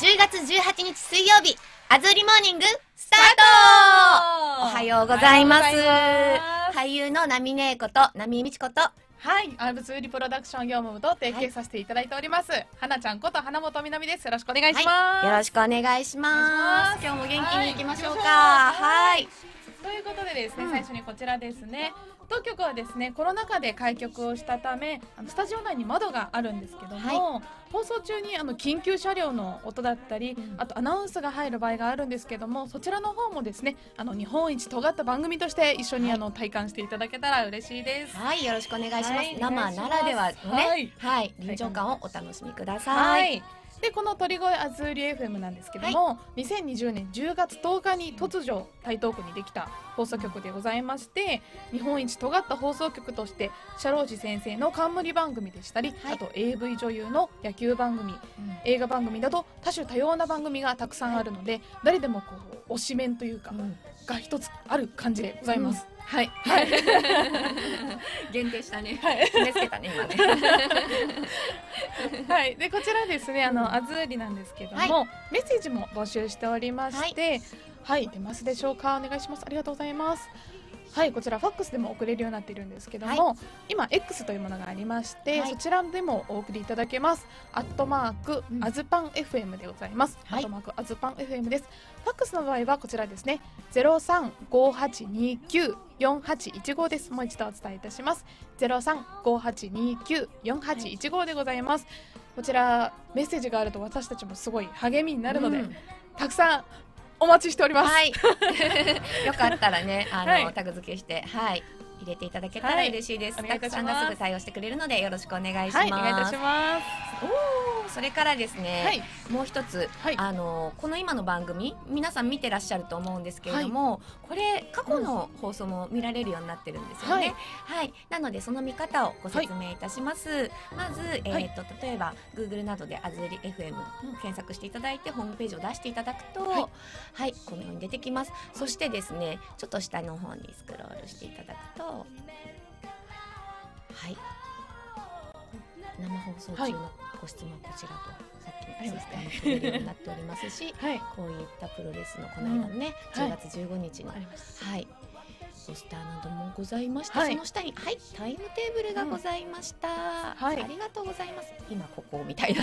10月18日水曜日、アズリモーニング、スタートおはようございます。俳優のナミネーこと、ナミミチこと、はい、アブズリプロダクション業務と提携させていただいております。はい、花ちゃんこと花本みなみです。よろしくお願いします。はい、よろしくお願いします。今日も元気に行きましょうか。はい。ということでですね、うん、最初にこちらですね。当局はですねコロナ禍で開局をしたためあのスタジオ内に窓があるんですけども、はい、放送中にあの緊急車両の音だったり、うん、あとアナウンスが入る場合があるんですけどもそちらの方もですねあの日本一尖った番組として一緒にあの、はい、体感していただけたら嬉しいですはいよろしくお願いします、はい、生ならではねはい、はい、臨場感をお楽しみくださいでこの鳥越アズーリ FM なんですけども、はい、2020年10月10日に突如台東区にできた放送局でございまして日本一尖った放送局として社労士先生の冠番組でしたり、はい、あと AV 女優の野球番組、うん、映画番組など多種多様な番組がたくさんあるので、誰でもこう推しメンというか、うん、が一つある感じでございます。うんはい、はい、限定したね、はい、決めつけたね今ね はいでこちらですねあの、うん、あずりなんですけども、はい、メッセージも募集しておりましてはい、はい、出ますでしょうかお願いしますありがとうございますはいこちらファックスでも送れるようになっているんですけども、はい、今 X というものがありまして、はい、そちらでもお送りいただけますアットマーク、うん、アズパン FM でございます、アットマークアズパン FM ですファックスの場合はこちらですねゼロ三五八二九四八一五ですもう一度お伝えいたしますゼロ三五八二九四八一五でございます、こちらメッセージがあると私たちもすごい励みになるので、うん、たくさんお待ちしております。はい、よかったらね、あの、はい、タグ付けして、はい。入れていただけたら嬉しいです。はい、たくさんがすぐ対応してくれるのでよろしくお願いします。はい、お願いいたします。おお、それからですね、はい、もう一つ、はい、あのこの今の番組皆さん見てらっしゃると思うんですけれども、これ過去の放送も見られるようになってるんですよね。はい、なのでその見方をご説明いたします。まずえっ、ー、と例えば Google などでアズリ FM 検索していただいてホームページを出していただくと、はい、このように出てきます。そしてですね、ちょっと下の方にスクロールしていただくと。はい。生放送中のご質問こちらと、さっきのツイも触れるようになっておりますし、はい、こういったプロレスのこの間のね、うん、10月15日の、はい、はい、ポスターなどもございました、はい、その下に、はい、タイムテーブルがございました、うんはい、ありがとうございます今ここみたいな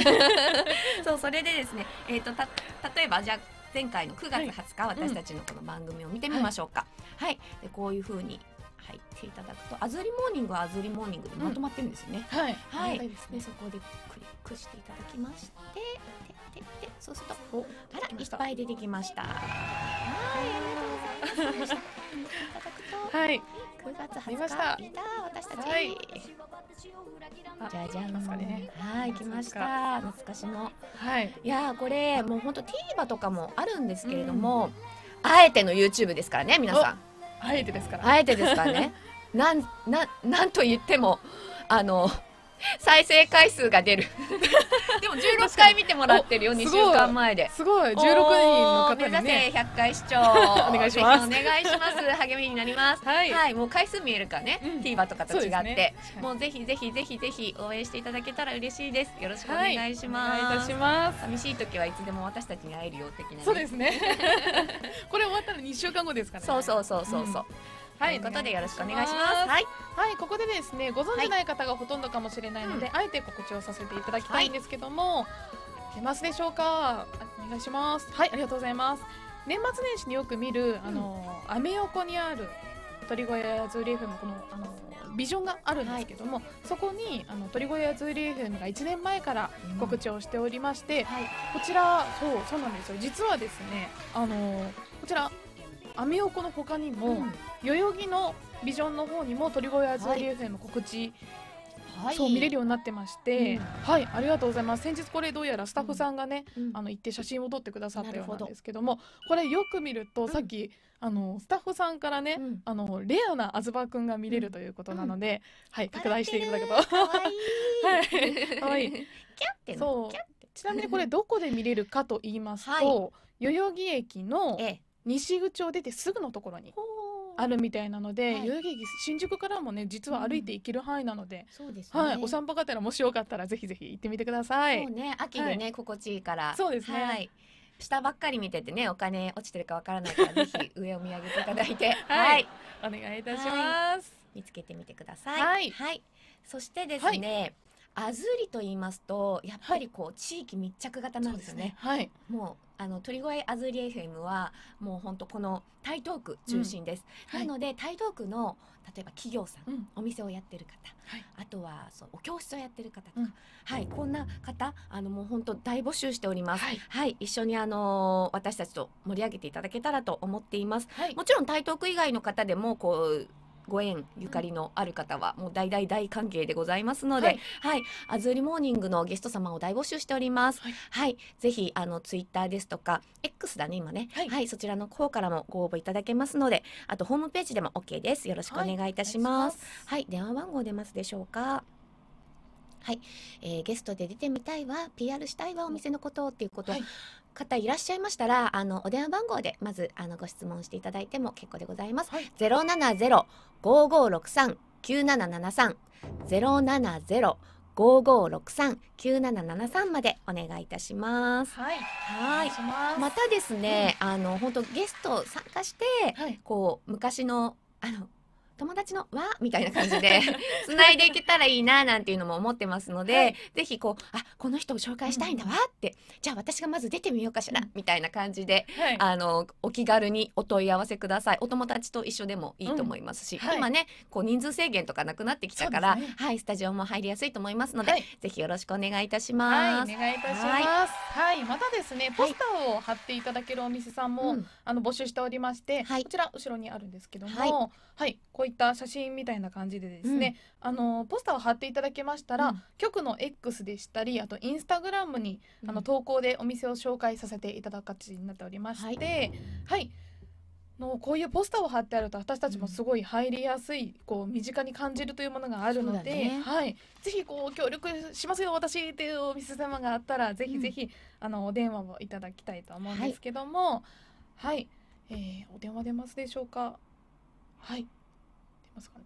そうそれでですね、えーと、た例えばじゃ前回の9月20日、はい、私たちのこの番組を見てみましょうか。はい、はい、でこういうふうに入っていただくと、アズリモーニングはあずりモーニングでまとまってるんですよね。うん、はい。はい。で、すね、そこでクリックしていただきまして、てててそうすると、お、あら、いっぱい出てきました。はい、ありがとうございます。た はい。9月20日いた私たち、はい、じゃじゃんすかねはい来ました懐かしのはいいやこれもう本当ティーバとかもあるんですけれども、うん、あえての YouTube ですからね皆さんあえてですから、あえてですからね なんななんと言ってもあの再生回数が出る でも16回見てもらってるよ2週間前ですごいすごい16人の方に、ね、目指せ100回視聴お願いしますお願いします励みになりますはい、はい、もう回数見えるからね、うん、TVer とかと違って、ね、もうぜひぜひぜひぜひ応援していただけたら嬉しいですよろしくお願いします、はい、お願いいたします寂しい時はいつでも私たちに会えるよ的な、ね、そうですね これ終わったら2週間後ですからそうそうそうそうそう、うんはい、ということでよろしくお願いします。はい、はい、ここでですね、ご存じない方がほとんどかもしれないので、はい、あえて告知をさせていただきたいんですけども、はい、出ますでしょうか。お願いします。はい、ありがとうございます。年末年始によく見る、あの、アメ横にある鳥越やズーリーフのこのあのビジョンがあるんですけども、はい、そこにあの鳥越屋ズーリーフが1年前から告知をしておりまして、うんはい、こちらそうそうなんですよ実はですねあのこちらアメ横の他にも、うん代々木のビジョンの方にも鳥越アズアリ f の告知、はい、そう見れるようになってまして、うん、はいありがとうございます先日これどうやらスタッフさんがね、うん、あの行って写真を撮ってくださったようなんですけどもこれよく見るとさっき、あのスタッフさんからね、うん、あのレアなあずばくんが見れるということなので、はい拡大していただくとかわいいはい、キャそうちなみにこれどこで見れるかと言いますと、はい、代々木駅の西口を出てすぐのところにあるみたいなので、代々木新宿からもね実は歩いて行ける範囲なので、そうですね、はい、お散歩がてらもしよかったらぜひぜひ行ってみてください。そうね秋でね、心地いいからそうですね、はい、下ばっかり見ててねお金落ちてるかわからないからぜひ上を見上げていただいて はい、お願いいたします、見つけてみてください。はい、そしてですね、アズリと言いますとやっぱりこう、地域密着型なんですね。すねはい、もうあの鳥越あずり FM はもう本当この台東区中心です、うんはい、なので台東区の例えば企業さん、うん、お店をやってる方、はい、あとはそのお教室をやってる方とか、うん、はいこんな方あのもう本当大募集しております、はい、はい、一緒にあの私たちと盛り上げていただけたらと思っています、はい、もちろん台東区以外の方でもこうご縁ゆかりのある方はもう大大大歓迎でございますので、はい、はい、アズーリモーニングのゲスト様を大募集しております。はい、はい、ぜひあのツイッターですとか X だね今ね、はい、はい、そちらの方からもご応募いただけますので、あとホームページでも OK です。よろしくお願いいたします。はい、電話番号出ますでしょうか。はい、えー、ゲストで出てみたいわ PR したいわお店のことっていうこと、はい、方いらっしゃいましたらあのお電話番号でまずあのご質問していただいても結構でございます。ゼロ七ゼロ五五六三九七七三ゼロ七ゼロ五五六三九七七三までお願いいたします。はい。はいまたですね、うん、あの本当ゲスト参加して、はい、こう昔のあの友達の輪みたいな感じでつな いでいけたらいいななんていうのも思ってますので、はい、ぜひこうあこの人を紹介したいんだわって、うん、じゃあ私がまず出てみようかしら、みたいな感じで、はい、あのお気軽にお問い合わせくださいお友達と一緒でもいいと思いますし、うんはい、今ねこう人数制限とかなくなってきたから、ね、はいスタジオも入りやすいと思いますので、ぜひよろしくお願いいたします。お願いいたします。はい、またですねポスターを貼っていただけるお店さんも、あの募集しておりまして、こちら後ろにあるんですけども、はい、こういった写真みたいな感じでですね、うん、あのポスターを貼っていただけましたら、うん、局の X でしたりあとインスタグラムに、うん、あの投稿でお店を紹介させていただく形になっておりまして、はい、はい、のこういうポスターを貼ってあると私たちもすごい入りやすい、こう身近に感じるというものがあるので、ね、はい、ぜひこう協力しますよ私っていうお店様があったらぜひぜひ、あのお電話をいただきたいと思うんですけども、はい、はい、えー、お電話出ますでしょうかはいますかね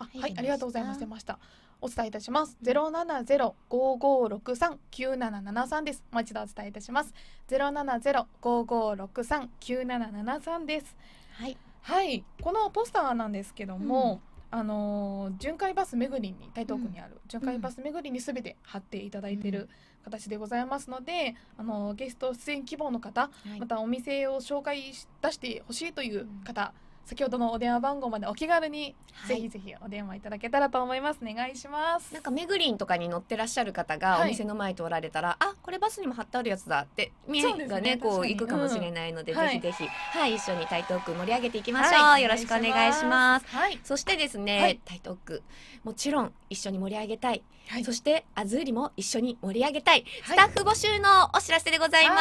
あはい、ありがとうございます出ましたお伝えいたします。ゼロ七ゼロ五五六三九七七三です。もう一度お伝えいたします。ゼロ七ゼロ五五六三九七七三です。はい。はい、このポスターなんですけども。うん、あの巡回バス巡りに台東区にある、うん、巡回バス巡りにすべて貼っていただいてる形でございますので、うん、あのゲスト出演希望の方、はい、またお店を紹介し出してほしいという方、うん先ほどのお電話番号までお気軽に、ぜひぜひお電話いただけたらと思いますお願いしますなんかめぐりんとかに乗ってらっしゃる方がお店の前通られたら、はい、あこれバスにも貼ってあるやつだって見えがね、ね、こう行くかもしれないので、うん、ぜひぜひ、はい、はい、一緒に台東区盛り上げていきましょう、はい、よろしくお願いします、はいそしてですね、台東区もちろん一緒に盛り上げたい、そしてあずりも一緒に盛り上げたいスタッフ募集のお知らせでございま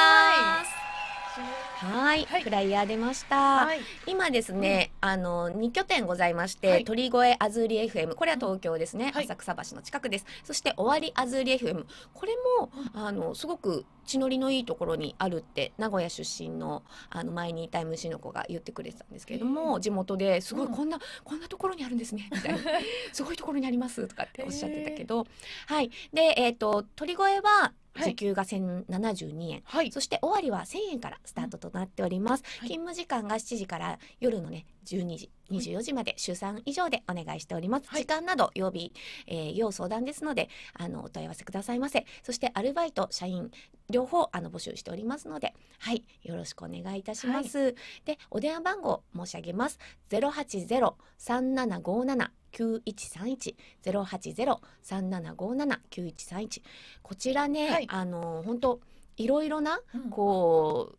す、はい、フライヤー出ました。今ですね、あの二拠点ございまして、鳥越アあずり FM これは東京ですね、浅草橋の近くです。そして終わりあずり FM これもあのすごく血のりのいいところにあるって名古屋出身のあの前にいた MC の子が言ってくれてたんですけれども、地元ですごいこんな、こんなところにあるんですねみたいな すごいところにありますとかっておっしゃってたけど、はいでえっ、と鳥越は時給が千七十二円、はい、そして終わりは千円からスタートとなっております、はい、勤務時間が七時から夜のね十二時二十四時まで週三以上でお願いしております、はい、時間など曜日、えー、要相談ですのであのお問い合わせくださいませそしてアルバイト社員両方あの募集しておりますのではいよろしくお願いいたします、でお電話番号申し上げますゼロ八ゼロ三七五七9131-080-3757-9131こちらね、はい、あの本当いろいろな、うん、こ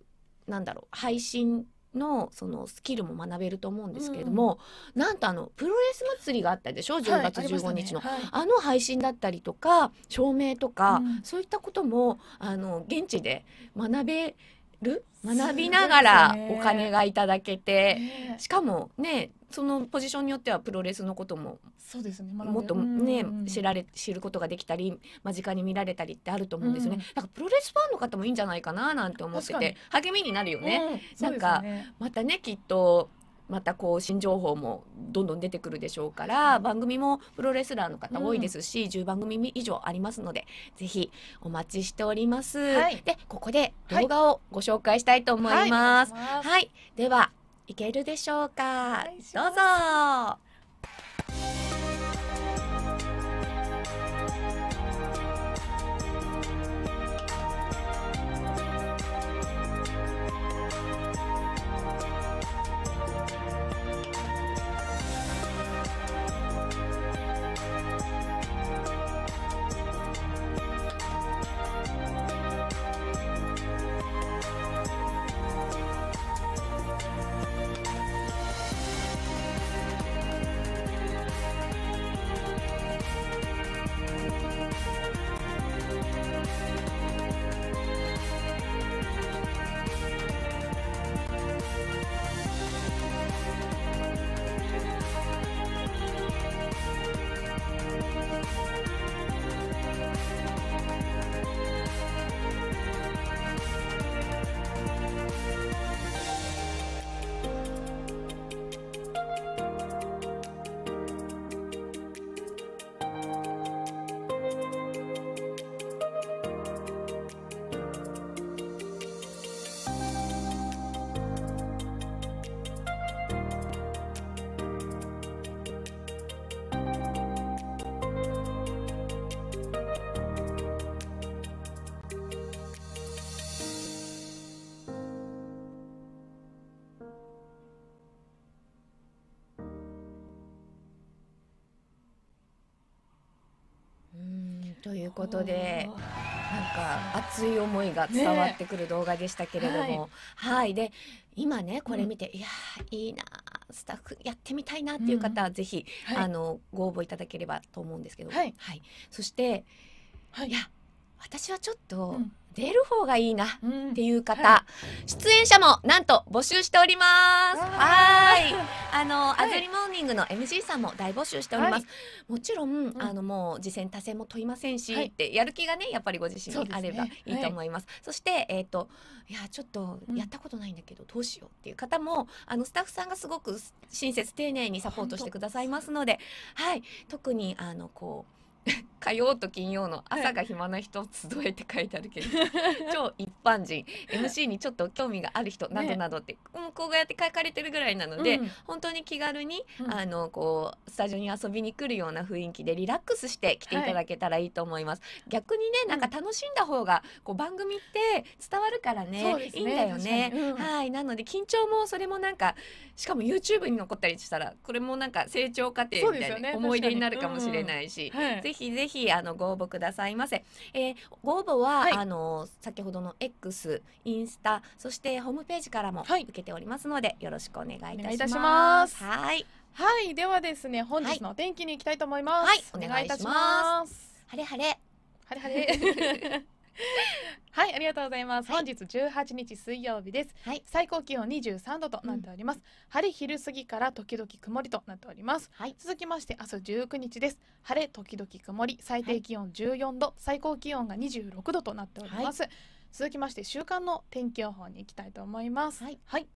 うなんだろう配信のそのスキルも学べると思うんですけれども、うん、なんとあのプロレス祭りがあったでしょ10月15日の、はいあねあの配信だったりとか照明とか、うん、そういったこともあの現地で学べる学びながらお金がいただけて、ね、しかもねそのポジションによってはプロレスのこともそうですね、もっとね知られ知ることができたり間近に見られたりってあると思うんですよね、なんかプロレスファンの方もいいんじゃないかななんて思ってて励みになるよね、なんかまたねきっとまたこう新情報もどんどん出てくるでしょうから番組もプロレスラーの方多いですし、うん、10番組以上ありますのでぜひお待ちしております、はい、でここで動画をご紹介したいと思いますはい、はいではいけるでしょうか、はい、どうぞということで。なんか熱い思いが伝わってくる動画でしたけれども、ね、はい、はい、で今ねこれ見て、うん、いやいいなスタッフやってみたいなっていう方は是非、うんはい、あのご応募いただければと思うんですけど、はい、はい、そして、いや私はちょっと出る方がいいなっていう方、うんはい、出演者もなんと募集しておりますはいあの、はい、アズリモーニングの MC さんも大募集しております、はい、もちろん、うん、あのもう次戦多戦も問いませんし、ってやる気がねやっぱりご自身にあればいいと思いますそしてえっ、ー、といやちょっとやったことないんだけど、どうしようっていう方もあのスタッフさんがすごく親切丁寧にサポートしてくださいますのではい特にあのこう 火曜と金曜の朝が暇な人集えって書いてあるけど、超一般人 MC にちょっと興味がある人などなどって、向こうがやって書かれてるぐらいなので、うん、本当に気軽に、うん、あのこうスタジオに遊びに来るような雰囲気でリラックスして来ていただけたらいいと思います、はい、逆にねなんか楽しんだ方がこう番組って伝わるからねういいんだよね、うん、はいなので緊張もそれもなんかしかも YouTube に残ったりしたらこれもなんか成長過程みたいな、ね、思い出になるかもしれないし、はい、ぜぜひぜひあのご応募くださいませ。えー、ご応募は、はい、あの先ほどの X、インスタ、そしてホームページからも受けておりますので、はい、よろしくお願いいたします。いますはい。はい、ではですね、本日のお天気に行きたいと思います。はい、お願いいたします。晴れ晴れ。晴れ晴れ。はい、ありがとうございます。本日十八日水曜日です。はい、最高気温二十三度となっております。うん、晴れ昼過ぎから時々曇りとなっております。はい、続きまして明日十九日です。晴れ時々曇り、最低気温十四度、最高気温が二十六度となっております。続きまして週間の天気予報に行きたいと思います。はい、はい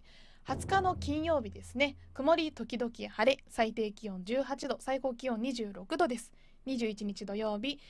20日の金曜日ですね曇り時々晴れ最低気温18度最高気温26度です21日土曜日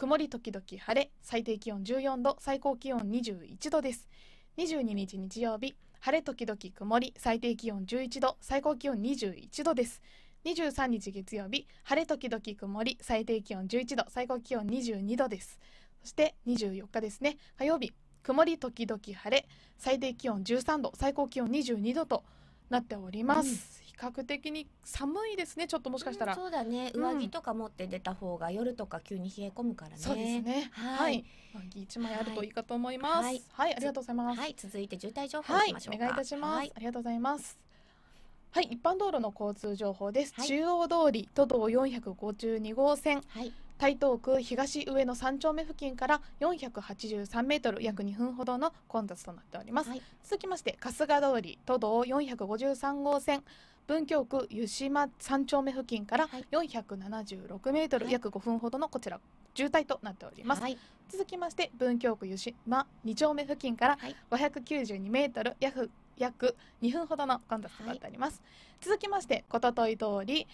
曇り時々晴れ最低気温14度最高気温21度です22日日曜日晴れ時々曇り最低気温11度最高気温21度です23日月曜日晴れ時々曇り最低気温11度最高気温22度ですそして24日ですね火曜日曇り時々晴れ最低気温13度最高気温22度となっております、うん較的に寒いですねちょっともしかしたら、うん、そうだね上着とか持って出た方が、夜とか急に冷え込むからねそうですねはい、上着一枚あるといいかと思います、はい、はい、ありがとうございますはい続いて渋滞情報はいお願いいたします、ありがとうございますはい、一般道路の交通情報です。はい、中央通り、都道452号線、はい、台東区東上野3丁目付近から483メートル約2分ほどの混雑となっております、はい、続きまして春日通り都道453号線文京区湯島3丁目付近から476メートル約5分ほどのこちら渋滞となっております、はい、続きまして文京区湯島2丁目付近から592メートル約約2分ほどの混雑となっております、はい、続きましておととい通り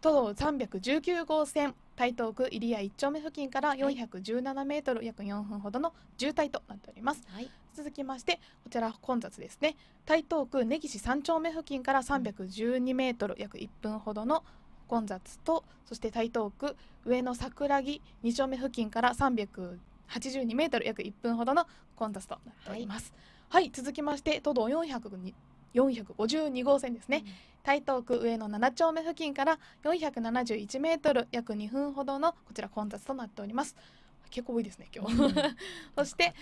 都道319号線台東区入谷一丁目付近から417メートル、約4分ほどの渋滞となっております、はい、続きましてこちら混雑ですね台東区根岸三丁目付近から312メートル、約1分ほどの混雑とそして台東区上野桜木2丁目付近から382メートル約1分ほどの混雑となっております。はい、はい、続きまして都道402 452号線ですね、うん、台東区上野7丁目付近から471メートル約2分ほどのこちら混雑となっております結構多いですね今日、うん、そして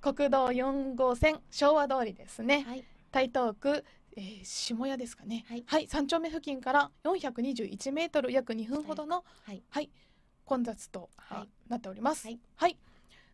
国道4号線昭和通りですね、はい、台東区えー、下屋ですかね、はい、はい、3丁目付近から四百二十一メートル約二分ほどの、はい、はい、混雑と、はい、なっております。はい、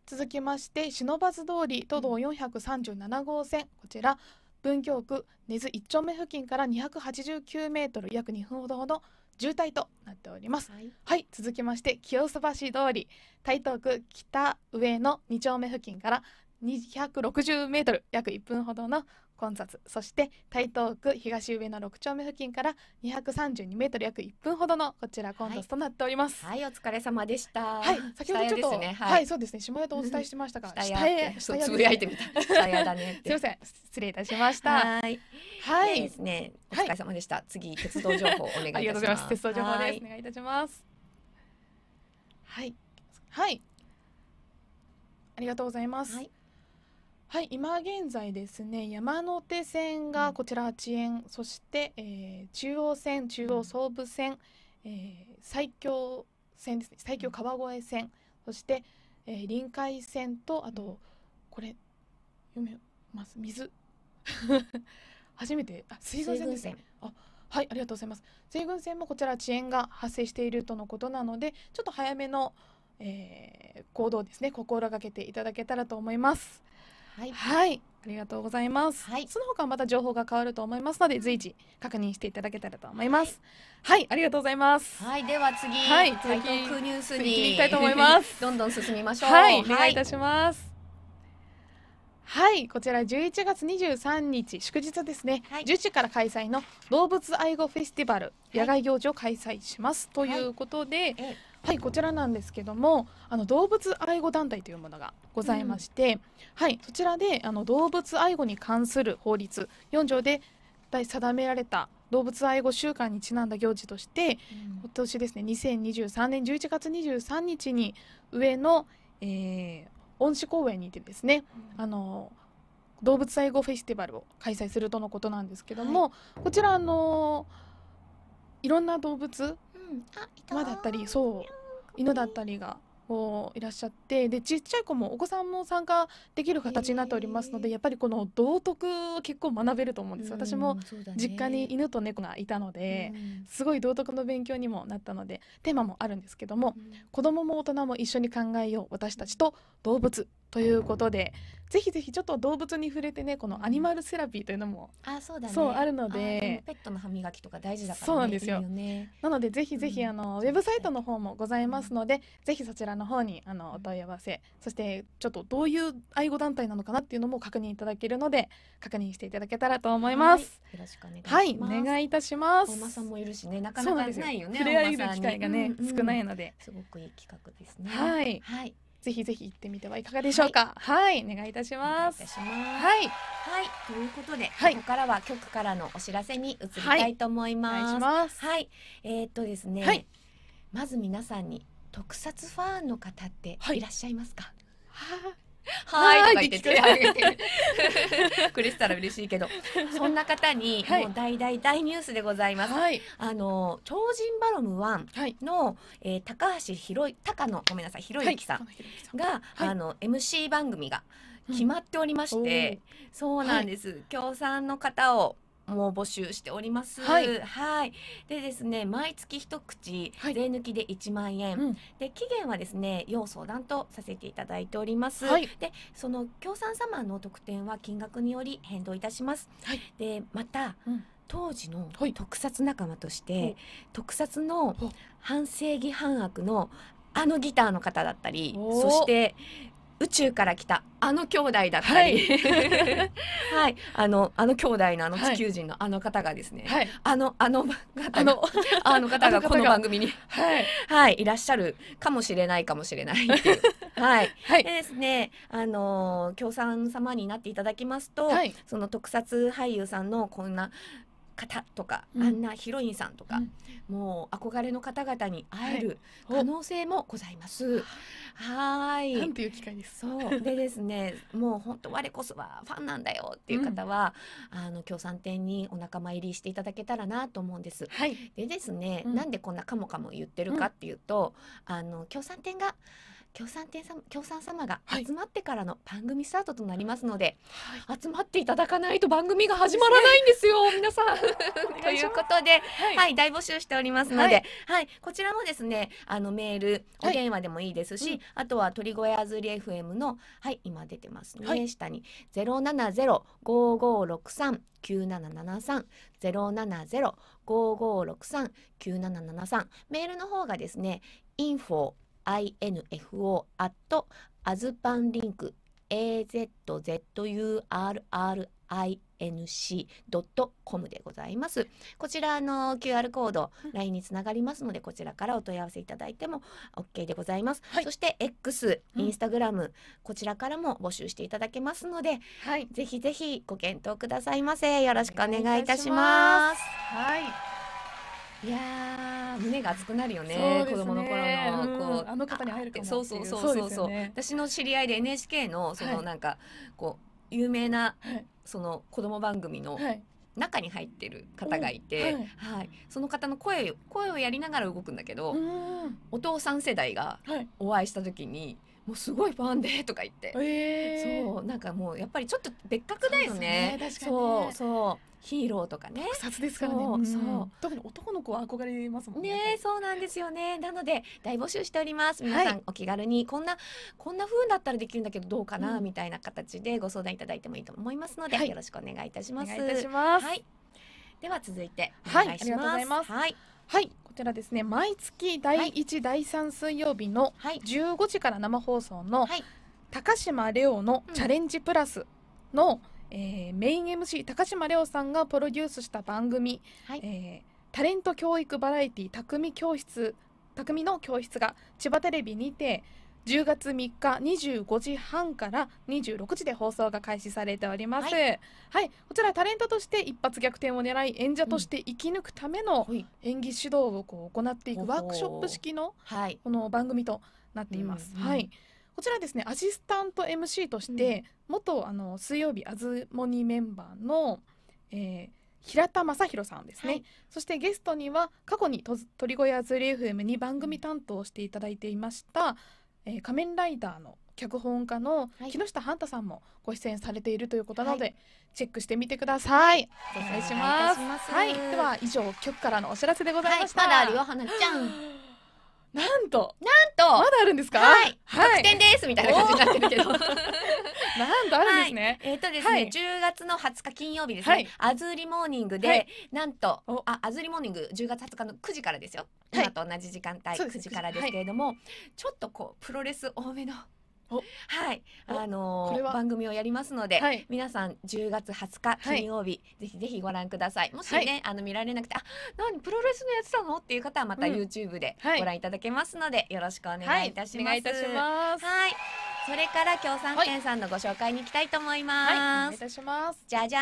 続きまして不忍ばず通り都道四百三十七号線、うん、こちら文京区根津1丁目付近から289メートル約2分ほどほど渋滞となっております、はい、はい、続きまして清洲橋通り台東区北上の2丁目付近から260メートル約1分ほどの混雑そして台東区東上の6丁目付近から232メートル約1分ほどのこちら混雑となっております、はい、はい、お疲れ様でしたはい先ほどちょっと、ねはい、はい、そうですね下屋とお伝えしてましたからん、下屋下屋つぶやいてみた 下屋だねすみません失礼いたしましたはいはいですねお疲れ様でした、はい、次鉄道情報お願いいたします ります鉄道情報ですお願いいたしますはいはいありがとうございます、はいはい、今現在ですね、山手線がこちら遅延、そして、えー、中央線、中央総武線、えー、埼京線ですね、最強川越線、そして、えー、臨海線と、あと、これ、読めます、水。初めて、あ、水道線ですね。あはい、ありがとうございます。水軍線もこちら遅延が発生しているとのことなので、ちょっと早めの、えー、行動ですね、心がけていただけたらと思います。はい、はい、ありがとうございます、はい、その他また情報が変わると思いますので随時確認していただけたらと思います、はい、はい、ありがとうございますはいでは次、はい、台東区ニュースに行きたいと思います どんどん進みましょうはい、お願いいたしますはいこちら11月23日祝日ですね、はい、10時から開催の動物愛護フェスティバル野外行事を開催しますということで、ええはいこちらなんですけどもあの動物愛護団体というものがございまして、うん、はいそちらであの動物愛護に関する法律4条で定められた動物愛護週間にちなんだ行事として、うん、今年ですね2023年11月23日に上野、えー、恩賜公園にてですね、うん、あの動物愛護フェスティバルを開催するとのことなんですけども、はい、こちらあのいろんな動物馬だったりそう犬だったりがこういらっしゃってでちっちゃい子もお子さんも参加できる形になっておりますので、やっぱりこの道徳を結構学べると思うんです、私も実家に犬と猫がいたので、すごい道徳の勉強にもなったのでテーマもあるんですけども、うん、子どもも大人も一緒に考えよう私たちと動物ということでぜひぜひちょっと動物に触れてねこのアニマルセラピーというのも、あそうだ、ね、そうあるのでペットの歯磨きとか大事だから、ね、そうなんですよ、ね、なのでぜひぜひ、あのウェブサイトの方もございますので、ぜひそちらの方にあのお問い合わせ、そしてちょっとどういう愛護団体なのかなっていうのも確認いただけるので確認していただけたらと思います、はい、よろしくお願いしますはいお願いいたしますお馬さんもいるしねなかなかないよね触れ合える機会がね、うんうん、少ないのですごくいい企画ですねはい、はいぜひぜひ行ってみてはいかがでしょうか。はい、はい、お願いいたします。いいますはい、はい、ということで、はい、ここからは局からのお知らせに移りたいと思います。はい、いはい、えー、っとですね、まず皆さんに特撮ファンの方っていらっしゃいますか。は いはいとか言って手挙げて くれてたら嬉しいけどそんな方にもう大大大ニュースでございます、はい、あの超人バロム1の、はい、えー、高橋ひろい高野ごめんなさいひろゆきさんが、はい、あの MC 番組が決まっておりまして、うん、そうなんです、共産の方をもう募集しております。はい、はい、でですね、毎月一口、はい、税抜きで1万円、うん、で期限はですね、要相談とさせていただいております。はい、で、その協賛様の特典は金額により変動いたします。で、また、うん、当時の特撮仲間として、特撮の半正義半悪のあのギターの方だったりそして宇宙から来たあの兄弟だったり、はい、はい、あのあの兄弟のあの地球人のあの方がですね、はい、あのあのあのあの方が この番組にはい、はい、いらっしゃるかもしれないかもしれないい はい、はい、でですね、あの協賛様になっていただきますと、その特撮俳優さんのこんな方とか、あんなヒロインさんとか、うん、もう憧れの方々に会える可能性もございます。はい。なんていう機会です。そうでですね、もう本当我こそはファンなんだよっていう方は、うん、あの共産店にお仲間入りしていただけたらなと思うんです。はい。でですね、うん、なんでこんなカモカモ言ってるかっていうと、あの共産店が共産店さ共産様が集まってからの番組スタートとなりますので、はい、集まっていただかないと番組が始まらないんですよ、皆さん。ということで、はい、はい、大募集しておりますので、はい、こちらもですね、あのメール、お電話でもいいですし、あとは鳥越あずり FM の、はい、今出てますね、下に070-5563 9773 070-5563 9773メールの方がですね info info at アズパンリンク azzurrinc.com でございます。こちらの QR コード、LINE につながりますので、こちらからお問い合わせいただいても OK でございます。はい、そして X、Instagram、うん、こちらからも募集していただけますので、はい、ぜひぜひご検討くださいませ。よろしくお願いいたします。いますはい。いや胸が熱くなるよね、ね、子供の頃のこう、あの方に会えるかそうそうそうそうそうそう、ね、私の知り合いで NHK のそのなんか、こう有名な、その子供番組の、中に入ってる方がいて、はい、はい、その方の声声をやりながら動くんだけどお父さん世代がお会いした時に、はい、もうすごいファンでとか言って、えー、そうなんかもうやっぱりちょっと別格だよね。そう、ね、そうヒーローとかね特撮ですからねそう特に男の子は憧れますもんねねそうなんですよねなので大募集しております皆さんお気軽にこんな、こんな風だったらできるんだけどどうかな、みたいな形でご相談いただいてもいいと思いますので、よろしくお願いいたしますお願いいたしますはいでは続いてお願いします、はい、ありがとうございますはいはい、こちらですね毎月第1、第3水曜日の15時から生放送の、はい、高島レオのチャレンジプラスの、うんえー、メイン MC 高島亮さんがプロデュースした番組、はい、えー、タレント教育バラエティ匠教室匠の教室が千葉テレビにて10月3日25時半から26時で放送が開始されております、はい、はい、こちらタレントとして一発逆転を狙い演者として生き抜くための演技指導をこう行っていくワークショップ式のこの番組となっています。うんうんはいこちらですねアシスタント MC として、元あの水曜日あずもにメンバーの、えー、平田正宏さんですね、はい、そしてゲストには過去に鳥小越あずり FM に番組担当していただいていました「えー、仮面ライダー」の脚本家の木下半太さんもご出演されているということなので、はい、チェックしてみてください。お願いします。はい、では以上局からのお知らせでございました。はい、なんとなんとまだあるんですかはいはい、特典ですみたいな感じになってるけど なんとあるんですね、はい、えっ、ー、とですね、はい、10月の20日金曜日ですね、はい、あずりモーニングで、はい、なんとあアズーリモーニング10月20日の9時からですよ今と同じ時間帯9時からですけれども、ちょっとこうプロレス多めのはい、あのー、番組をやりますので、はい、皆さん10月20日金曜日、ぜひぜひご覧ください。もしね、はい、あの見られなくて、あ、何プロレスのやつなのっていう方はまた YouTube でご覧いただけますので、うん、よろしくお願いいたします。お願いいたします。はい。それから共産圏さんのご紹介に行きたいと思います。はい、いたします。じゃじゃ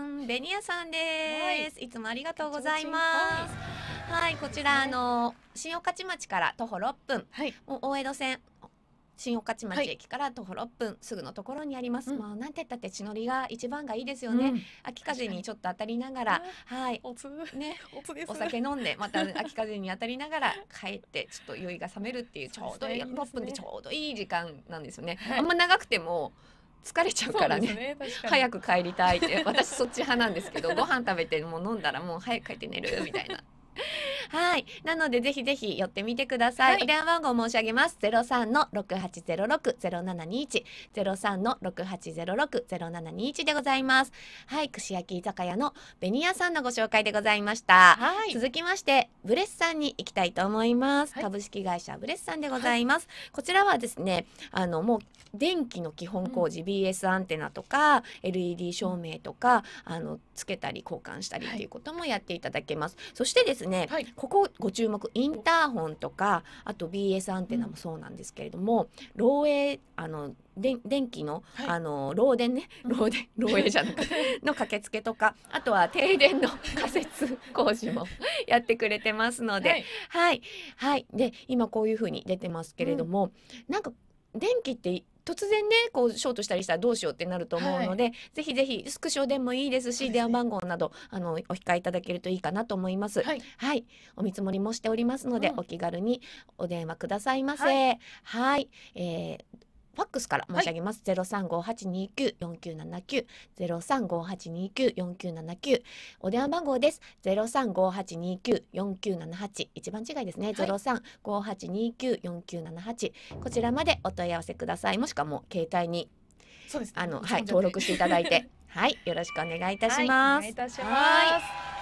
ーん、ベニヤさんです、い。つもありがとうございます。はい、こちらあの新岡徒町から徒歩6分、はい、大江戸線新御徒町駅から徒歩6分すぐのところにあります、まあなんてったって地の利が一番がいいですよね、秋風にちょっと当たりながらはいおつねお酒飲んでまた秋風に当たりながら帰ってちょっと酔いが覚めるっていうちょうどいい6分でちょうどいい時間なんですよね、あんま長くても疲れちゃうからね、ね、早く帰りたいって私そっち派なんですけどご飯食べてもう飲んだらもう早く帰って寝るみたいなはい。なので、ぜひぜひ寄ってみてください。はい、お電話番号申し上げます。ゼロ三の六八ゼロ六ゼロ七二一、ゼロ三の六八ゼロ六ゼロ七二一でございます。はい。串焼き居酒屋の紅屋さんのご紹介でございました。はい。続きまして、ブレスさんに行きたいと思います。はい、株式会社ブレスさんでございます。はい、こちらはですね、あのもう電気の基本工事、うん、BS アンテナとか LED 照明とか、あのつけたり交換したりっていうこともやっていただけます、はい、そしてですね、はい、ここご注目インターホンとかあと BS アンテナもそうなんですけれども、うん、漏洩あの電気の,、あの漏電ね漏電漏洩じゃなくて の駆けつけとかあとは停電の仮設工事も やってくれてますので、はい、はい、はい、で今こういうふうに出てますけれども、うん、なんか電気って突然ねこうショートしたりしたらどうしようってなると思うので、はい、ぜひぜひスクショでもいいですし、ね、電話番号などあのお控えいただけるといいかなと思います。はい、はい、お見積もりもしておりますので、うん、お気軽にお電話くださいませ。はい、はい、えーファックスから申し上げます。ゼロ三五八二九四九七九ゼロ三五八二九四九七九お電話番号です。ゼロ三五八二九四九七八一番違いですね。ゼロ三五八二九四九七八こちらまでお問い合わせください。もしくはもう携帯にそうです、ね、あのはい登録していただいてはいよろしくお願いいたします。はい、お願いいたします。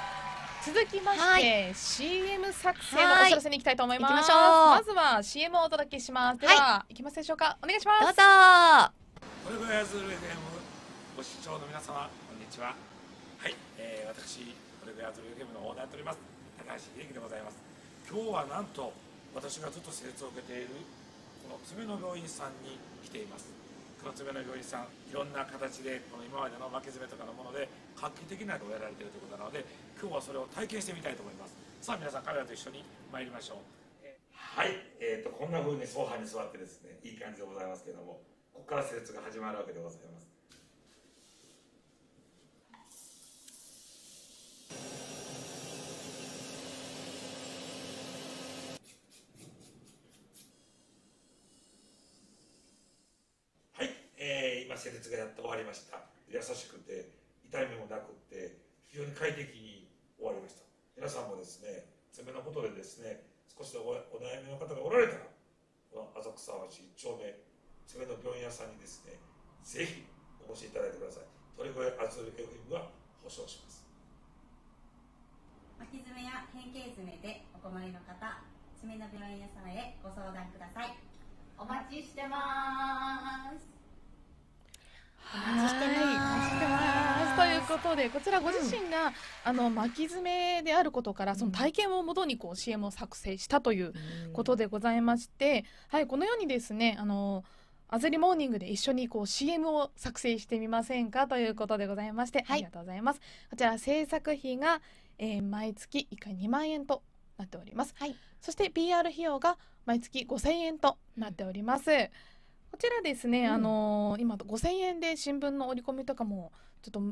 続きまして、はい、CM 作成のお知らせに行きたいと思います。ままずは CM をお届けします。では、はい、行きますでしょうか。お願いします。どうぞ。これぐらいズル FM ご視聴の皆様、こんにちは。はい、えー、私これぐらいズル FM のオーナーやっております高橋英樹でございます。今日はなんと私がずっと施術を受けているこの爪の病院さんに来ています。この爪の病院さん、いろんな形でこの今までの負け爪とかのもので画期的なのをやられているということなので。今日はそれを体験してみたいと思いますさあ皆さん彼らと一緒に参りましょうはい、えーと、こんなふうにソファに座ってですねいい感じでございますけどもここから施術が始まるわけでございますはい、えー、今施術がやっと終わりました優しくて痛みもなくて非常に快適に皆さんもですね爪のことでですね少しでお悩みの方がおられたらこの浅草橋1丁目爪の病院屋さんにですねぜひお越しいただいてください鳥越アズール FM が保証します巻き爪や変形爪でお困りの方爪の病院屋さんへご相談くださいお待ちしてますお待ちしてますということでこちらご自身が、うん、あの巻き爪であることからその体験をもとにこう CM を作成したということでございまして、うん、はいこのようにですねあのアズリモーニングで一緒にこう CM を作成してみませんかということでございまして、はい、ありがとうございますこちら制作費が、えー、毎月1回2万円となっております、はい、そして PR 費用が毎月5000円となっております、うんこちらですね、うん、あの今5000円で新聞の折り込みとかもちょっと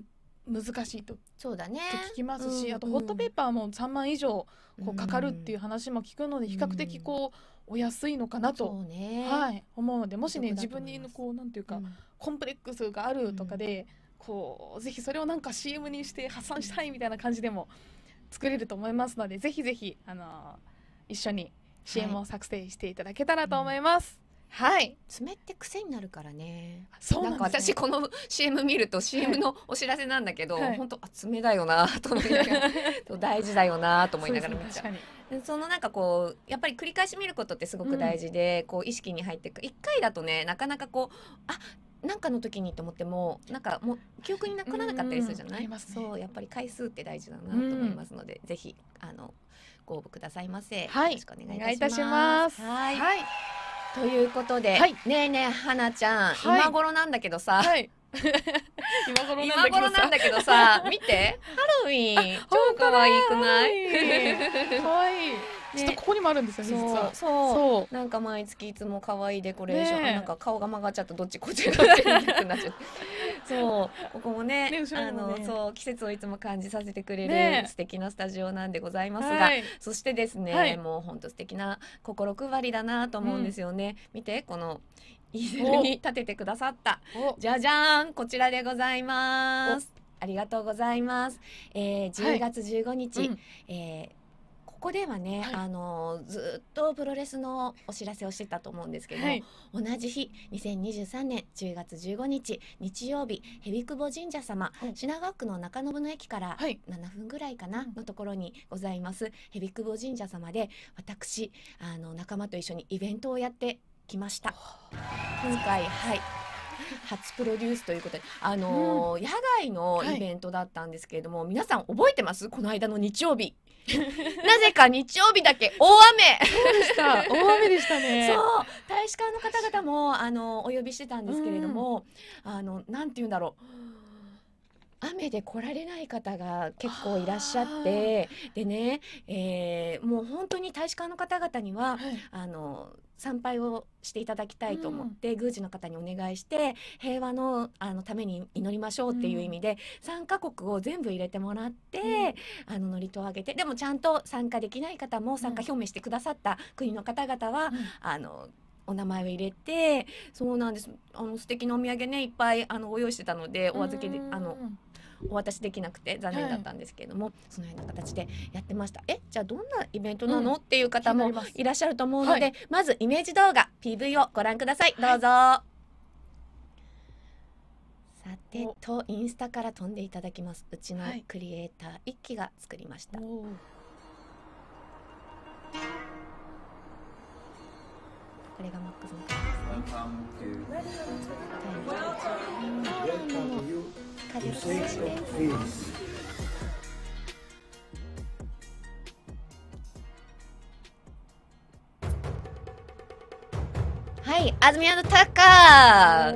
難しいとそうだね聞きますし、うん、あとホットペーパーも3万以上こうかかるっていう話も聞くので、比較的こうお安いのかなと、うん、はい、思うのでもしね自分にこうなんていうか、コンプレックスがあるとかで、こうぜひそれをなんか CM にして発散したいみたいな感じでも作れると思いますのでぜひぜひ、あの一緒に CM を作成していただけたらと思います。はいはい爪って癖になるからねそうなん、ね、か私この CM 見ると CM のお知らせなんだけど、はい、本当あ爪だよなと思いながら 大事だよなと思いながら見ちゃう。そのなんかこうやっぱり繰り返し見ることってすごく大事で、うん、こう意識に入っていく1回だとねなかなかこうあなんかの時にと思ってもなんかもう記憶になくならなかったりするじゃない、うんね、そうやっぱり回数って大事だなと思いますので、うん、ぜひあのご応募くださいませ、はい、よろしくお願いいたします。はいということで、はい、ねえねえはなちゃん、はい、今頃なんだけどさ、はい、今頃なんだけどさ見て ハロウィン超可愛くない可愛いいちょっとここにもあるんですよね、ねそうそうなんか毎月いつも可愛いデコレーション、ね、なんか顔が曲がっちゃったどっちこっちこっちになっちゃってそうここもね、ねね、あのそう季節をいつも感じさせてくれる、素敵なスタジオなんでございますが、はそしてですね、はい、もう本当素敵な心配りだなと思うんですよね。うん、見てこのイーゼルに立ててくださったじゃじゃんこちらでございます。ありがとうございます。えー、10月15日、はいうん、えーこではね、はい、あのずっとプロレスのお知らせをしてたと思うんですけど、はい、同じ日2023年10月15日日曜日蛇久保神社様、品川区の中信の駅から7分ぐらいかな、のところにございます蛇久保神社様で私あの仲間と一緒にイベントをやってきました。今回はい初プロデュースということで、あのー野外のイベントだったんですけれども、はい、皆さん覚えてますこの間の日曜日。なぜか日曜日だけ大雨そうでした大雨でしたね そう大使館の方々もあのお呼びしてたんですけれども、うん、あのなんて言うんだろう雨で来られない方が結構いらっしゃってでね、えー、もう本当に大使館の方々には、はい、あの参拝をしていただきたいと思って、うん、宮司の方にお願いして平和のあのために祈りましょうっていう意味で、うん、3カ国を全部入れてもらって、うん、あの祝詞をあげてでもちゃんと参加できない方も参加表明してくださった国の方々は、うん、あのお名前を入れてそうなんですあの素敵なお土産ねいっぱいあのお用意してたのでお預けであのお渡しできなくて残念だったんですけれども、はい、そのような形でやってましたえじゃあどんなイベントなの、うん、っていう方もいらっしゃると思うので、はい、まずイメージ動画 PV をご覧くださいどうぞ、はい、さてとインスタから飛んでいただきますうちのクリエイター一期が作りました、これがマックスのですね。風を通して。はい、アズミアタカ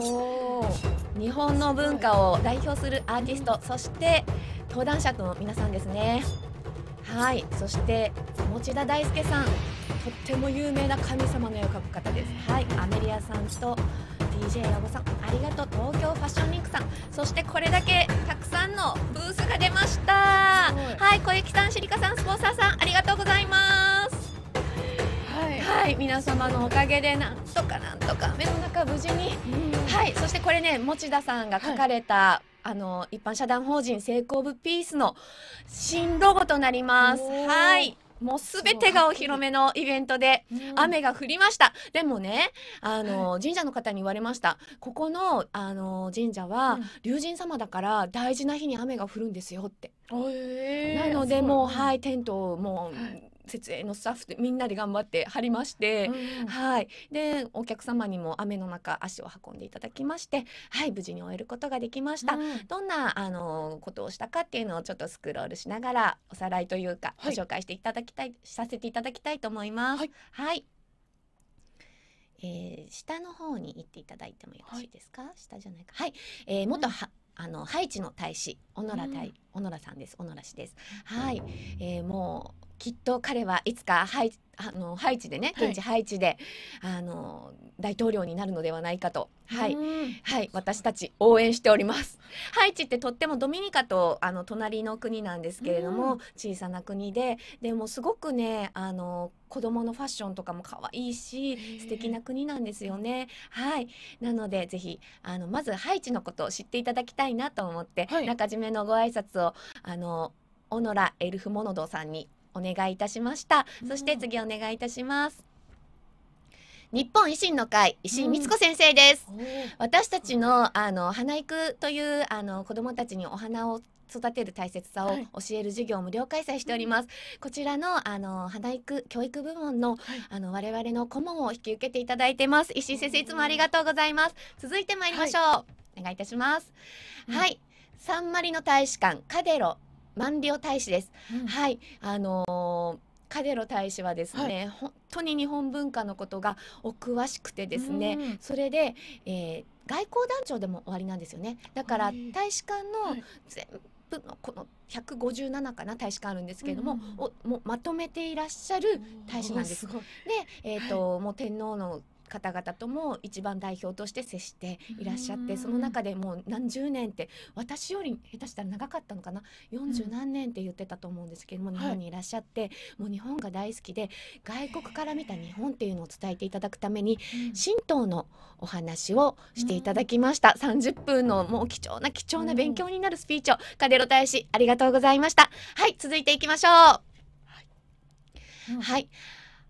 日本の文化を代表するアーティスト、そして登壇者の皆さんですね。はい、そして持田大輔さん、とっても有名な神様の絵を描く方です。はい、アメリアさんと DJ ラボさんありがとう東京ファッションリンクさんそしてこれだけたくさんのブースが出ましたはい小雪さんシリカさんスポンサーさんありがとうございますはい、はい、皆様のおかげでなんとかなんとか目の中無事に、はいそしてこれね持田さんが書かれた、はいあの一般社団法人成功部ピースの新ロゴとなります。はい。もうすべてがお披露目のイベントで雨が降りました。でもね、あの、神社の方に言われました。ここのあの神社は龍神様だから大事な日に雨が降るんですよって。なのでもうはいテントをもう。設営のスタッフでみんなで頑張って貼りまして、うん、はいでお客様にも雨の中足を運んでいただきましてはい無事に終えることができました、うん、どんなあのことをしたかっていうのをちょっとスクロールしながらおさらいというか、はい、ご紹介していただきたいさせていただきたいと思います。はい、はいえー、下の方に行っていただいてもよろしいですか、はい、下じゃないかはい、えー、元はあのハイチの大使小野良大、小野良さんです小野良氏です。はい、えー、もうきっと彼はいつかハイあのハイチでね現地ハイチで、はい、あの大統領になるのではないかとはい、はい、私たち応援しておりますハイチってとってもドミニカとあの隣の国なんですけれども小さな国ででもすごくねあの子供のファッションとかも可愛いし、素敵な国なんですよね。はい。なので、ぜひ、あの、まずハイチのことを知っていただきたいなと思って、はい、中締めのご挨拶を、あの、オノラ・エルフモノドさんにお願いいたしました。そして次お願いいたします。日本維新の会石井光子先生です、うん、私たちのあの花育というあの子供たちにお花を育てる大切さを教える授業を無料開催しております、はい、こちらのあの花育教育部門の、はい、あの我々の顧問を引き受けていただいてます石井先生いつもありがとうございます続いて参りましょう、はい、お願いいたします、うん、サンマリの大使館カデロ万里大使です、うん、はいあのーカデロ大使はですね、はい、本当に日本文化のことがお詳しくてですね、それで、えー、外交団長でも終わりなんですよねだから大使館の全プのこの157かな大使館あるんですけれども、うん、をもまとめていらっしゃる大使なんです。で、えーと、はい、もう天皇の方々とも一番代表として接していらっしゃってその中でもう何十年って私より下手したら長かったのかな四十何年って言ってたと思うんですけども、うん、日本にいらっしゃって、はい、もう日本が大好きで外国から見た日本っていうのを伝えていただくために、神道のお話をしていただきました、うん、30分のもう貴重な貴重な勉強になるスピーチをカデロ大使ありがとうございましたはい続いていきましょう。はい、はい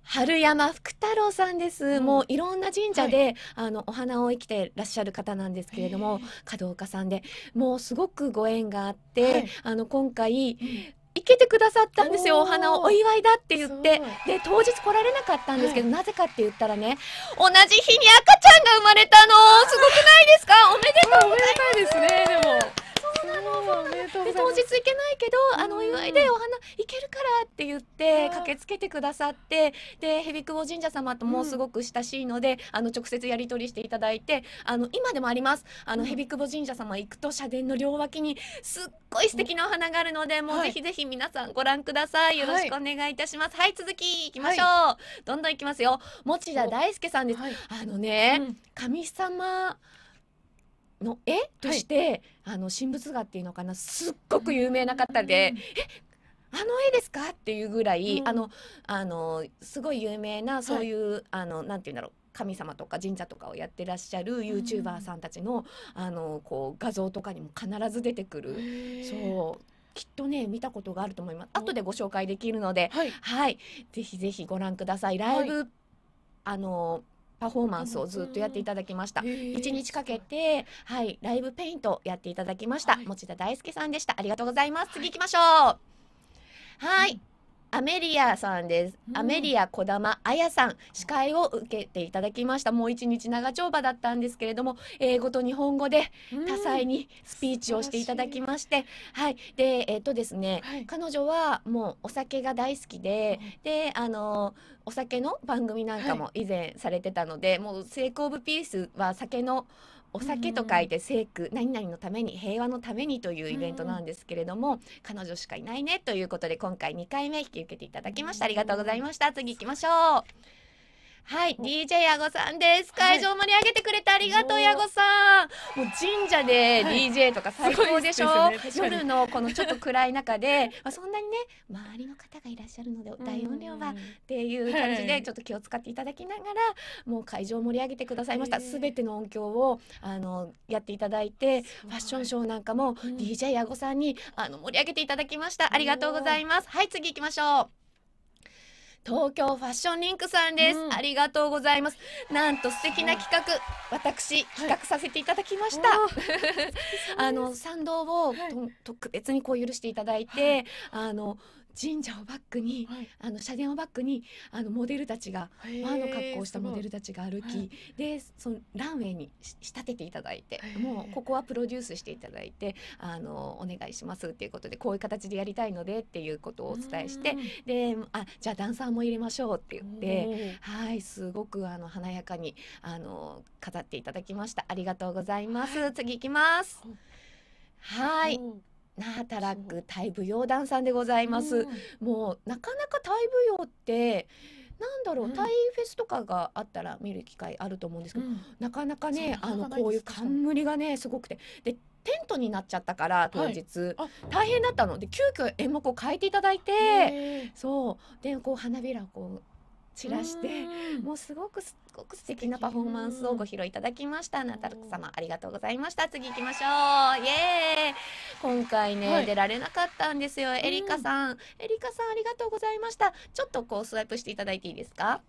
春山福太郎さんです、うん、もういろんな神社で、はい、あのお花を生きてらっしゃる方なんですけれども華道家さんでもうすごくご縁があって、はい、あの今回、行けてくださったんですよお花をお祝いだって言ってで当日来られなかったんですけど、はい、なぜかって言ったらね同じ日に赤ちゃんが生まれたのすごくないですかおめでとうございますですねでもで当日行けないけど、あのお祝いでお花行けるからって言って駆けつけてくださってで蛇久保神社様ともすごく親しいので、うん、あの直接やり取りしていただいてあの今でもありますあの蛇久保神社様行くと社殿の両脇にすっごい素敵なお花があるので、もうぜひぜひ皆さんご覧くださいよろしくお願いいたします、はい、はい、続きいきましょう、はい、どんどんいきますよ持田大輔さんです、はい、あのね、うん、神様の絵として、はい、あの神仏画っていうのかなすっごく有名な方で「えあの絵ですか?」っていうぐらい、うん、あのあのすごい有名なそういう、はい、あのなんて言うんだろう神様とか神社とかをやってらっしゃるユーチューバーさんたちのうん、あのこう画像とかにも必ず出てくるそうきっとね見たことがあると思います後でご紹介できるので、はい、はい、ぜひぜひご覧ください。ライブ、はい、あのパフォーマンスをずっとやっていただきました。一日かけて、はい、ライブペイントやっていただきました。はい、持田大輔さんでした。ありがとうございます。次行きましょう。はい。うんアメリアさんです、アメリア小玉あやさん司会を受けていただきましたもう一日長丁場だったんですけれども英語と日本語で多彩にスピーチをしていただきまして、うん、はいでえっ、とですね、はい、彼女はもうお酒が大好きで、うん、であのお酒の番組なんかも以前されてたので、はい、もう「セイク・オブ・ピース」は酒の「お酒と書いて聖句、うん、何々のために平和のためにというイベントなんですけれども、うん、彼女しかいないねということで今回2回目引き受けていただきましたありがとうございました次行きましょうはい、DJ 矢後さんです。会場盛り上げてくれてありがとう、矢後さん。もう神社で DJ とか最高でしょ。夜のこのちょっと暗い中で、まそんなにね、周りの方がいらっしゃるので、大音量はっていう感じで、ちょっと気を使っていただきながら、もう会場を盛り上げてくださいました。すべての音響をあのやっていただいて、ファッションショーなんかも DJ 矢後さんにあの盛り上げていただきました。ありがとうございます。はい、次行きましょう。東京ファッションリンクさんです、うん、ありがとうございますなんと素敵な企画、私企画させていただきました、あの賛同を、特別にこう許していただいて、あの神社をバックに、はい、あの社殿をバックにあのモデルたちが和の格好をしたモデルたちが歩き、でそのランウェイに仕立てていただいてもうここはプロデュースしていただいてあのお願いしますっていうことでこういう形でやりたいのでっていうことをお伝えしてであじゃあダンサーも入れましょうって言ってはいすごくあの華やかにあの飾っていただきましたありがとうございます、はい、次いきます。はい。なあたらくイ舞踊団さんでございます、もうなかなか大舞踊ってなんだろう、うん、タイフェスとかがあったら見る機会あると思うんですけど、うん、なかなかねあのこういう冠がねすごくてでテントになっちゃったから当日、はい、大変だったので急遽演目を変えていただいてそうでこう花びらをこう散らしてもうすごくすごく素敵なパフォーマンスをご披露いただきましたナタルク様ありがとうございました次行きましょうイエーイ今回ね、はい、出られなかったんですよエリカさん、エリカさんありがとうございましたちょっとこうスワイプしていただいていいですか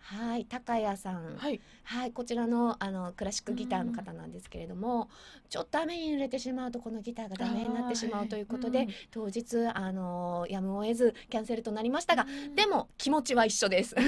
はい、高谷さん、はい、はい、こちらのあのクラシックギターの方なんですけれども、うん、ちょっと雨に濡れてしまうとこのギターがダメになってしまうということで、うん、当日あのやむを得ずキャンセルとなりましたが、うん、でも気持ちは一緒です。です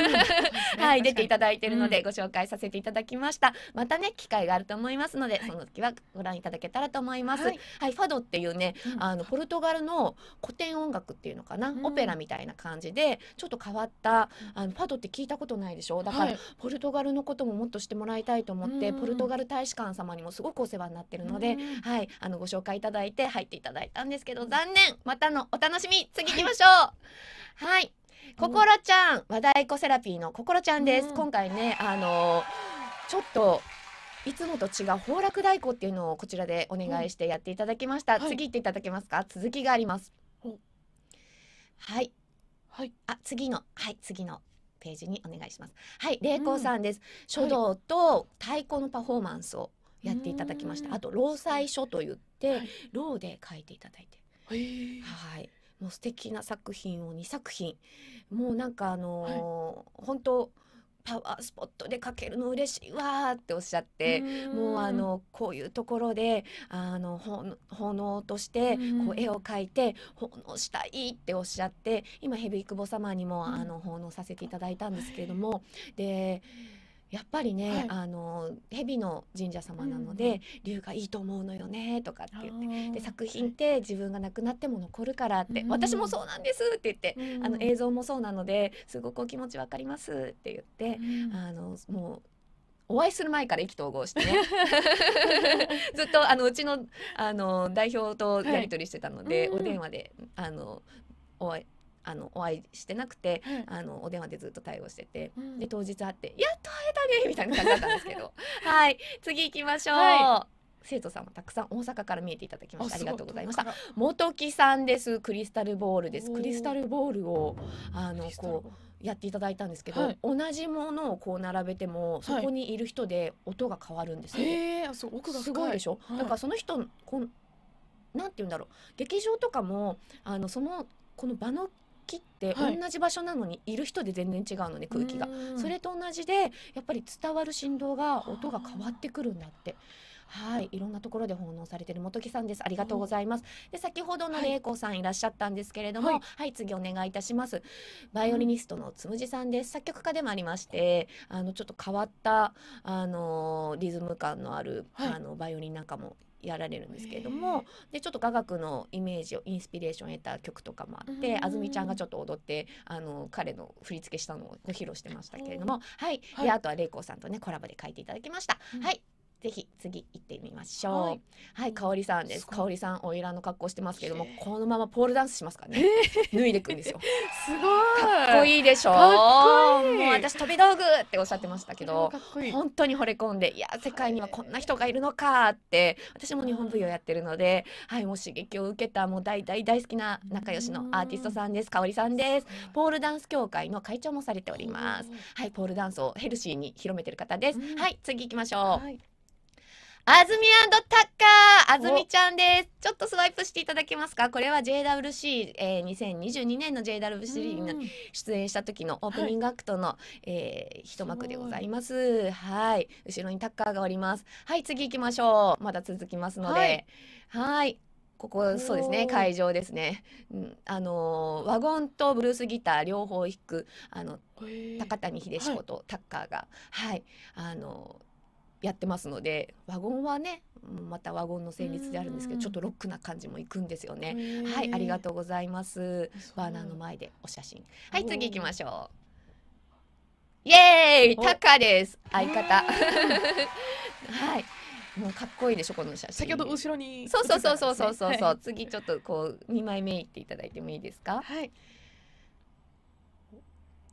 はい、出ていただいているのでご紹介させていただきました。またね機会があると思いますので、はい、その時はご覧いただけたらと思います。はい、はい、ファドっていうね、あのポルトガルの古典音楽っていうのかな、オペラみたいな感じでちょっと変わったあのファドって聞いたことないですでしょだから、ポルトガルのことももっとしてもらいたいと思って、ポルトガル大使館様にもすごくお世話になってるので、はい、あのご紹介いただいて入っていただいたんですけど残念またのお楽しみ次行きましょうはいこころちゃん和太鼓セラピーのこころちゃんです、今回ねあのちょっといつもと違う崩落太鼓っていうのをこちらでお願いしてやっていただきました、うんはい、次行っていただけますか続きがあります、はいはいあ次のはい次のページにお願いします。はい、玲子さんです。書道と太鼓のパフォーマンスをやっていただきました。あと労災書と言って、はい、で書いていただいて。はい。もう素敵な作品を2作品。もうなんかあのーはい、本当。パワースポットでかけるの嬉しいわーっておっしゃってもうあのこういうところであの奉納としてこう絵を描いて奉納したいっておっしゃって今ヘビー久保様にもあの奉納させていただいたんですけれども、で。やっぱりね、はい、あの蛇の神社様なので、龍、うん、がいいと思うのよねとかって言ってで作品って自分が亡くなっても残るからって、うん、私もそうなんですって言って、うん、あの映像もそうなのですごくお気持ち分かりますって言って、あのもうお会いする前から意気投合してね ずっとあのうちのあの代表とやり取りしてたので、はい、お電話であのお会いあのお会いしてなくて、うん、あのお電話でずっと対応してて、うん、で当日会って「やっと会えたね」みたいな感じだったんですけどはい次行きましょう。はい生徒さんもたくさん大阪から見えていただきましてありがとうございました。元木さんです。クリスタルボールです。クリスタルボールをあのこうやっていただいたんですけど、はい、同じものをこう並べてもそこにいる人で音が変わるんですよ、ね。はい、奥がすごいでしょ。はい、だからその人こんなんて言うんだろう。劇場とかもあのそのこの場の木って同じ場所なのにいる人で全然違うのね、空気がそれと同じでやっぱり伝わる振動が音が変わってくるんだって。はい、いろんなところで奉納されてる本木さんです。ありがとうございます。で、先ほどの玲子さんいらっしゃったんですけれども、はい、はい、次お願いいたします。バイオリニストのつむじさんです。作曲家でもありまして、あのちょっと変わったあのリズム感のある、はい、あのバイオリンなんかもやられるんですけれども、でちょっと雅楽のイメージをインスピレーション得た曲とかもあって、あずみちゃんがちょっと踊ってあの彼の振り付けしたのを披露してましたけれども、はい、であとは玲子さんとねコラボで書いていただきました。はいぜひ次行ってみましょう。はい、はい、香さんです。香里さん、おいらの格好してますけども、このままポールダンスしますかね。脱いでくんですよ。すごい。かっこいいでしょかもう私飛び道具っておっしゃってましたけど、いい本当に惚れ込んで、いや世界にはこんな人がいるのかって、私も日本舞踊やってるので、はい、もう刺激を受けたもう大大大好きな仲良しのアーティストさんです。香さんです。ポールダンス協会の会長もされております。はい、ポールダンスをヘルシーに広めてる方です。はい、次行きましょう。はいあずみタッカーあずみちゃんですちょっとスワイプしていただけますかこれは JWC2022、えー、年の JWC に出演した時のオープニングアクトの、はい、えー、一幕でございますはい後ろにタッカーがおりますはい次行きましょうまだ続きますのではいここそうですね会場ですね、うん、あのワゴンとブルースギター両方弾くあの高谷秀彦と、タッカーがはいあのやってますのでワゴンはねまたワゴンの旋律であるんですけどちょっとロックな感じもいくんですよねはいありがとうございますバーナーの前でお写真はい次行きましょうイエーイタカです相方 はいもうかっこいいでしょこの写真先ほど後ろに、そうそうそうそうそうそうそう、はい、次ちょっとこう2枚目いっていただいてもいいですかはい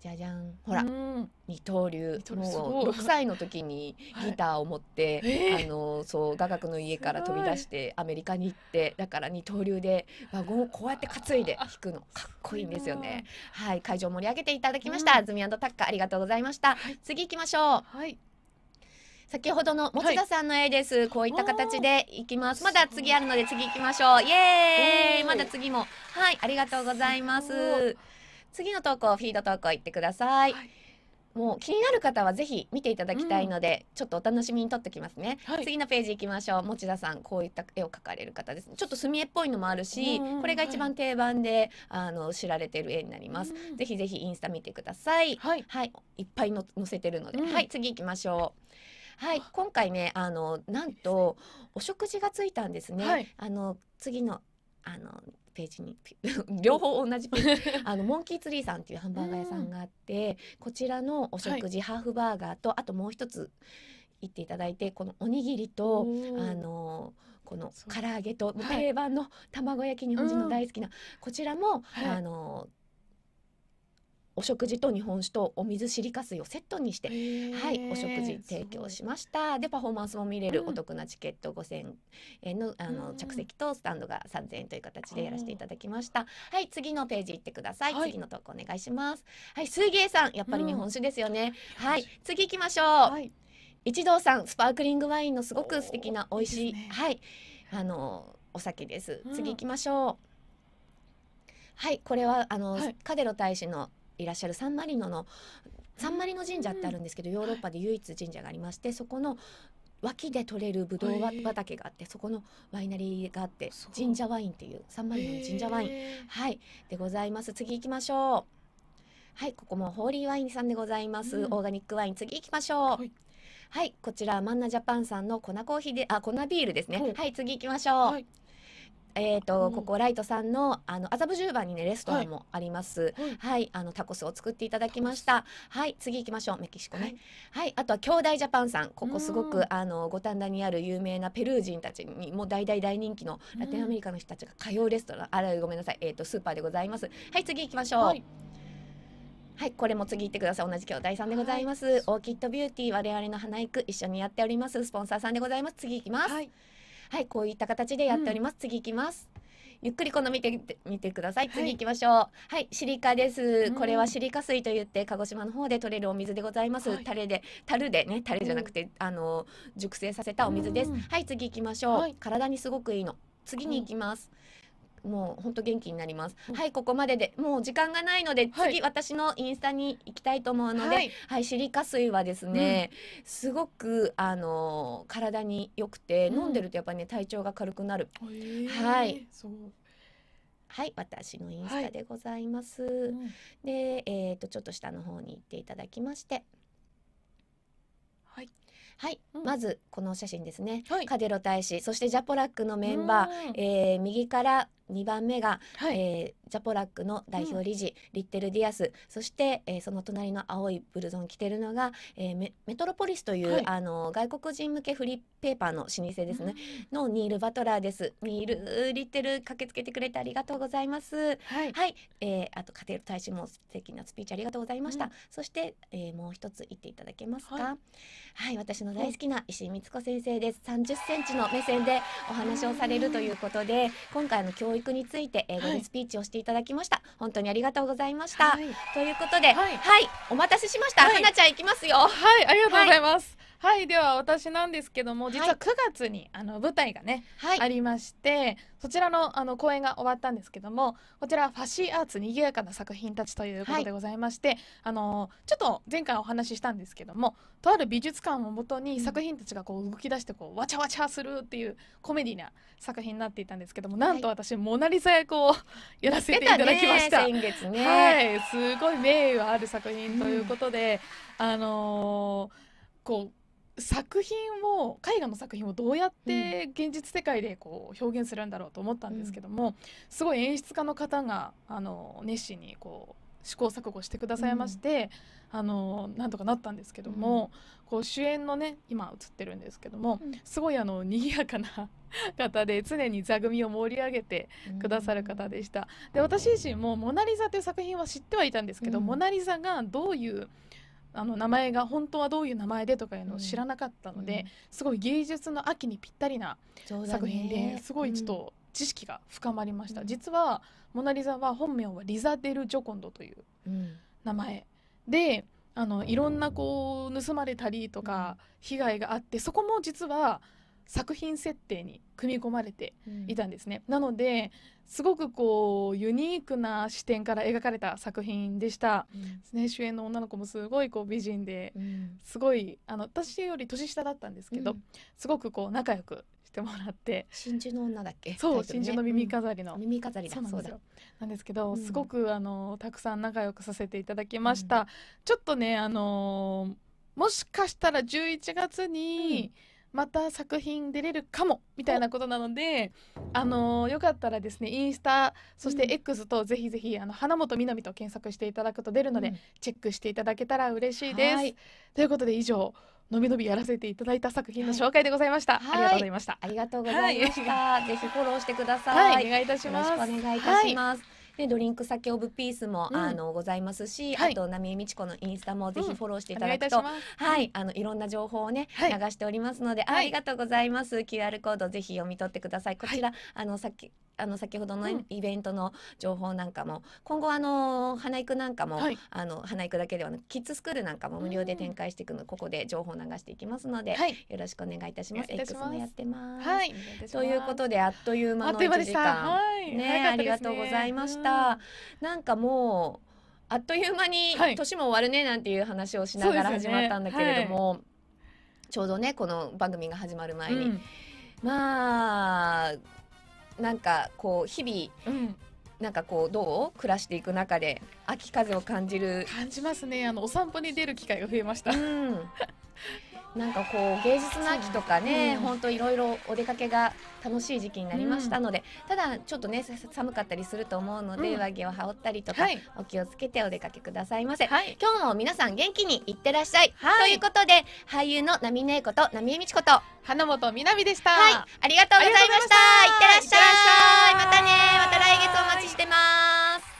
じゃじゃんほら、うん、二刀流もう6歳の時にギターを持って、はいあのそう雅楽の家から飛び出してアメリカに行ってだから二刀流で輪ゴンをこうやって担いで弾くのかっこいいんですよねはい会場盛り上げていただきました、うん、ズミタッカーありがとうございました、はい、次行きましょう、はい先ほどの持田さんの絵です、はい、こういった形でいきますまだ次あるので次行きましょうイエーイまだ次もはいありがとうございます次の投稿フィード投稿行ってください、はいもう気になる方はぜひ見ていただきたいので、うん、ちょっとお楽しみにとってきますね、はい、次のページ行きましょう持田さんこういった絵を描かれる方ですちょっと墨絵っぽいのもあるし、うん、これが一番定番で、はい、あの知られてる絵になります、うん、ぜひぜひインスタ見てください、はい、はい、いっぱいの載せてるので、はい次行きましょうはい今回ねあのなんとお食事がついたんですね、あの次のあのページに 両方同じページ あのモンキーツリーさんっていうハンバーガー屋さんがあって、うん、こちらのお食事、はい、ハーフバーガーとあともう一つ行っていただいてこのおにぎりとあのこの唐揚げと定番の卵焼き、日本人の大好きな、こちらも、はい、あのお食事と日本酒とお水シリカ水をセットにして、はい、お食事提供しましたでパフォーマンスも見れるお得なチケット5000円の,、あの着席とスタンドが3000円という形でやらせていただきましたはい次のページ行ってください、はい、次の投稿お願いしますはい水芸さんやっぱり日本酒ですよね、うん、はい次行きましょう、はい、一同さんスパークリングワインのすごく素敵な美味しいいい、ね、はいあのお酒です、うん、次行きましょうはい、これはあの、はい、カデロ大使のいらっしゃるサンマリノのサンマリノ神社ってあるんですけど、ヨーロッパで唯一神社がありまして、そこの脇で取れるぶどう畑があって、そこのワイナリーがあって神社ワインっていうサンマリノの神社ワイン、はいでございます次行きましょうはいここもホーリーワインさんでございます、うん、オーガニックワイン次行きましょう、はい、はい、こちらマンナジャパンさんの粉コーヒーであ粉ビールですねはい次行きましょう、はいえーと、うん、ここライトさんのあの麻布十番にねレストランもあります、はい、はい、あのタコスを作っていただきましたはい次行きましょうメキシコね、はい、はい、あとは兄弟ジャパンさんここすごくあの五反田にある有名なペルー人たちにもう大大大人気のラテンアメリカの人たちが通うレストランあらごめんなさい、えーと、スーパーでございますはい次行きましょう、はいはい、これも次行ってください。同じ兄弟さんでございます。はい、オーキッドビューティー、我々の花育、一緒にやっております。スポンサーさんでございます。次行きます。はいはい、こういった形でやっております。うん、次行きます。ゆっくりこの見てみてください。次行きましょう。はい、はい、シリカです。これはシリカ水と言って鹿児島の方で取れるお水でございます。はい、タレで樽でねタレじゃなくて、うん、あの熟成させたお水です。はい、次行きましょう。はい、体にすごくいいの。次に行きます。もう本当元気になります、はいここまででもう時間がないので、はい、次私のインスタに行きたいと思うので、はい、はい、シリカ水はですね、うん、すごくあの体に良くて、うん、飲んでるとやっぱりね体調が軽くなる、えー、はいはい私のインスタでございます、はい、でえっ、ー、とちょっと下の方に行っていただきましてはい、うん、まずこの写真ですね、はい、カデロ大使そしてジャポラックのメンバー、ーえー、右から2番目が、はい、えー、ジャポラックの代表理事、うん、リッテル・ディアスそして、えー、その隣の青いブルゾン着てるのが、えー、メメトロポリスという、はい、あの外国人向けフリーペーパーの老舗ですね、うん、のニール・バトラーですニール・リッテル駆けつけてくれてありがとうございます、はい、はい、えー、あと家庭大使も素敵なスピーチありがとうございました、うん、そして、えー、もう一つ言っていただけますかはい、私の大好きな石井光子先生です30センチの目線でお話をされるということで今回の教育育について英語でスピーチをしていただきました、はい、本当にありがとうございました、はい、ということで、はい、はい、お待たせしました、はい、はなちゃん行きますよはいありがとうございます、はいでは私なんですけども実は9月に、あの舞台がね、はい、ありましてそちらのあの公演が終わったんですけどもこちらファシーアーツにぎやかな作品たちということでございまして、はい、あのちょっと前回お話ししたんですけどもとある美術館をもとに作品たちがこう動き出してこうわちゃわちゃするっていうコメディな作品になっていたんですけどもなんと私、モナ・リザ役を やらせていただきました。たね、先月ね、はい、すごい名誉ある作品ということで、うん、あのー、こう作品を絵画の作品をどうやって現実世界でこう表現するんだろうと思ったんですけども、うん、すごい演出家の方があの熱心にこう試行錯誤してくださいまして、うん、あのなんとかなったんですけども、うん、こう主演のね今映ってるんですけども、すごいあの賑やかな 方で常に座組を盛り上げてくださる方でした。で私自身も「モナ・リザ」という作品は知ってはいたんですけど、モナ・リザがどういうあの名前が本当はどういう名前でとかいうのを知らなかったので、うん、すごい芸術の秋にぴったりな作品ですごいちょっと知識が深まりました、うん、実は「モナ・リザ」は本名はリザ・デル・ジョコンドという名前、うん、であのいろんなこう盗まれたりとか被害があってそこも実は「作品設定に組み込まれていたんですね、うん、なのですごくこうユニークな視点から描かれた作品でした、うん、主演の女の子もすごいこう美人で、うん、すごいあの私より年下だったんですけど、すごくこう仲良くしてもらって真珠の女だっけそう、ね、真珠の耳飾りの、耳飾りそうなんですよなんですけど、すごくあのたくさん仲良くさせていただきました、ちょっとねあのもしかしたら11月に、うんまた作品出れるかもみたいなことなので、あのー、よかったらですねインスタそして X とぜひぜひ、あの花本みなみと検索していただくと出るので、うん、チェックしていただけたら嬉しいです。はい、ということで以上のびのびやらせていただいた作品の紹介でございました。はい、ありがとうございました。ありがとうございました。はい、ぜひフォローしてください。はい、お願いいたします。お願いいたします。でドリンク酒オブピースも、うん、あのございますし、はい、あと波江美智子のインスタもぜひフォローしていただくと、うん、いはいあのいろんな情報をね、はい、流しておりますので、ありがとうございます QR コードぜひ読み取ってくださいこちら、あのさっきあの先ほどのイベントの情報なんかも、うん、今後あの花育なんかも、はい、あの花育だけではなくキッズスクールなんかも無料で展開していくの、うん、ここで情報を流していきますので、はい、よろしくお願いいたします。X もやってます。はい、ということであっという間の1時間、ね、ね、ありがとうございました。うん、なんかもうあっという間に年も終わるねなんていう話をしながら始まったんだけれども、ねはい、ちょうどねこの番組が始まる前に、うん、まあなんかこう日々、うんなんかこうどう暮らしていく中で秋風を感じる感じますねあのお散歩に出る機会が増えました、うん、なんかこう芸術の秋とかね、本当いろいろお出かけが楽しい時期になりましたので、うん、ただちょっとね寒かったりすると思うので、うん、上着を羽織ったりとか、はい、お気をつけてお出かけくださいませ、はい、今日も皆さん元気にいってらっしゃい、はい、ということで俳優の波音子と波江美智子と花本みなみでした、はい、ありがとうございましたいってらっしゃいまたねまた来月お待ちしてます